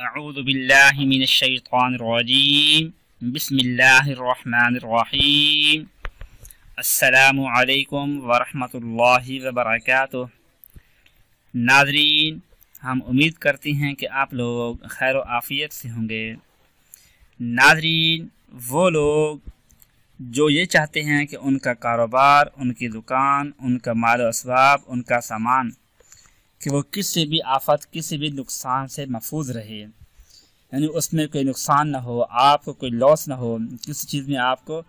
اعوذ باللہ من الشیطان الرجیم بسم اللہ الرحمن الرحیم السلام علیکم ورحمۃ اللہ وبرکاتہ ناظرین ہم امید کرتی ہیں کہ آپ لوگ خیر و آفیت سے ہوں گے ناظرین وہ لوگ جو یہ چاہتے ہیں کہ ان کا کاروبار ان کی دکان ان کا مال و اسباب ان کا سامان کہ وہ کسی بھی آفت کسی بھی نقصان سے محفوظ رہے یعنی اس میں کوئی نقصان نہ ہو آپ کو کوئی لاس نہ ہو کسی چیز میں آپ کو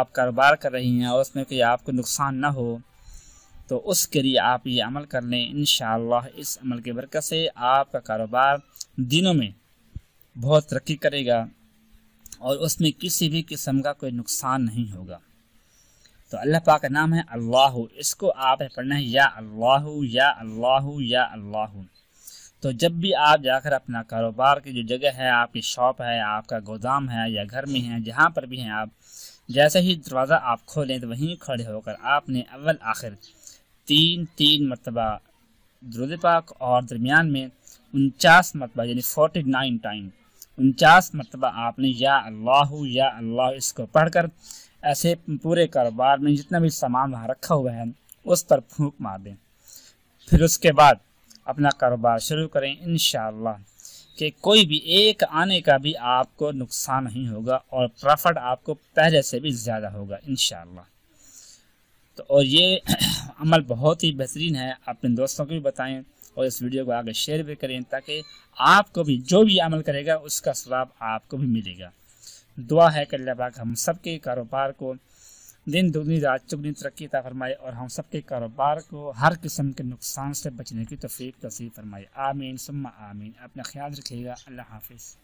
آپ کاروبار کر رہی ہیں اور اس میں کوئی آپ کو نقصان نہ ہو تو اس کے لیے آپ یہ عمل کر لیں ان اللہ اس عمل کے برکت سے آپ کا کاروبار دنوں میں بہت ترقی کرے گا اور اس میں کسی بھی قسم کا کوئی نقصان نہیں ہوگا تو اللہ پاک کا نام ہے اللہ اس کو آپ پڑھنا ہے یا اللہ یا اللہ یا اللہ تو جب بھی آپ جا کر اپنا کاروبار کی جو جگہ ہے آپ کی شاپ ہے آپ کا گودام ہے یا گھر میں ہیں جہاں پر بھی ہیں آپ جیسے ہی دروازہ آپ کھولیں تو وہیں کھڑے ہو کر آپ نے اول آخر تین تین مرتبہ درود پاک اور درمیان میں انچاس مرتبہ یعنی فورٹی نائن ٹائم انچاس مرتبہ آپ نے یا اللہ یا اللہ اس کو پڑھ کر ایسے پورے کاروبار میں جتنا بھی سامان وہاں رکھا ہوا ہے اس پر پھونک مار دیں پھر اس کے بعد اپنا کاروبار شروع کریں انشاءاللہ کہ کوئی بھی ایک آنے کا بھی آپ کو نقصان نہیں ہوگا اور پرافٹ آپ کو پہلے سے بھی زیادہ ہوگا انشاءاللہ تو اور یہ عمل بہت ہی بہترین ہے اپنے دوستوں کو بھی بتائیں اور اس ویڈیو کو آگے شیئر بھی کریں تاکہ آپ کو بھی جو بھی عمل کرے گا اس کا ثواب آپ کو بھی ملے گا دعا ہے کہ اللہ پاک ہم سب کے کاروبار کو دن دگنی رات چگنی ترقی تا فرمائے اور ہم سب کے کاروبار کو ہر قسم کے نقصان سے بچنے کی توفیق تصریح فرمائے آمین سما آمین اپنا خیال رکھیے گا اللہ حافظ